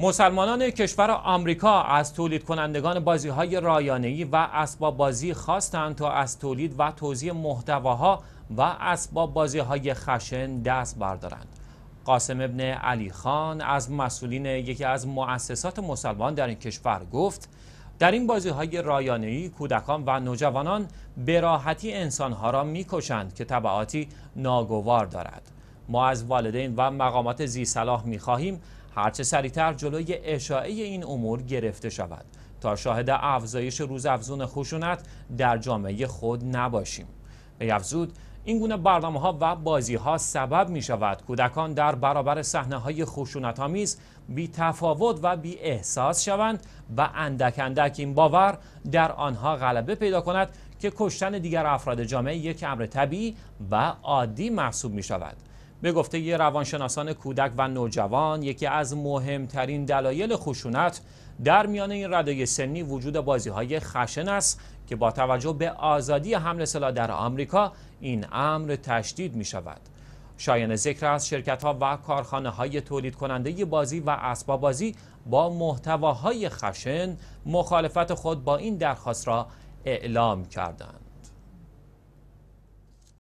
مسلمانان کشور آمریکا از تولید کنندگان بازی های رایانه‌ای و اسباب بازی خواستند تا از تولید و توزیع محتواها و اسباب بازی های خشن دست بردارند. قاسم ابن علی خان از مسئولین یکی از مؤسسات مسلمان در این کشور گفت در این بازی های رایانه‌ای کودکان و نوجوانان به راحتی انسانها را میکشند که تبعاتی ناگوار دارد. ما از والدین و مقامات زی صلاح می خواهیم هرچه سریعتر جلوی اشاعه این امور گرفته شود تا شاهد افزایش افزون خشونت در جامعه خود نباشیم به افزود این گونه برنامه ها و بازی ها سبب می شود کودکان در برابر صحنه های خشونت آمیز بی تفاوت و بی احساس شوند و اندک اندک این باور در آنها غلبه پیدا کند که کشتن دیگر افراد جامعه یک امر طبیعی و عادی محسوب می شود به گفته روانشناسان کودک و نوجوان یکی از مهمترین دلایل خشونت در میان این رده سنی وجود بازی های خشن است که با توجه به آزادی حمل سلاح در آمریکا این امر تشدید می شود. شایان ذکر از شرکت ها و کارخانه های تولید کننده بازی و اسباب بازی با محتواهای خشن مخالفت خود با این درخواست را اعلام کردند.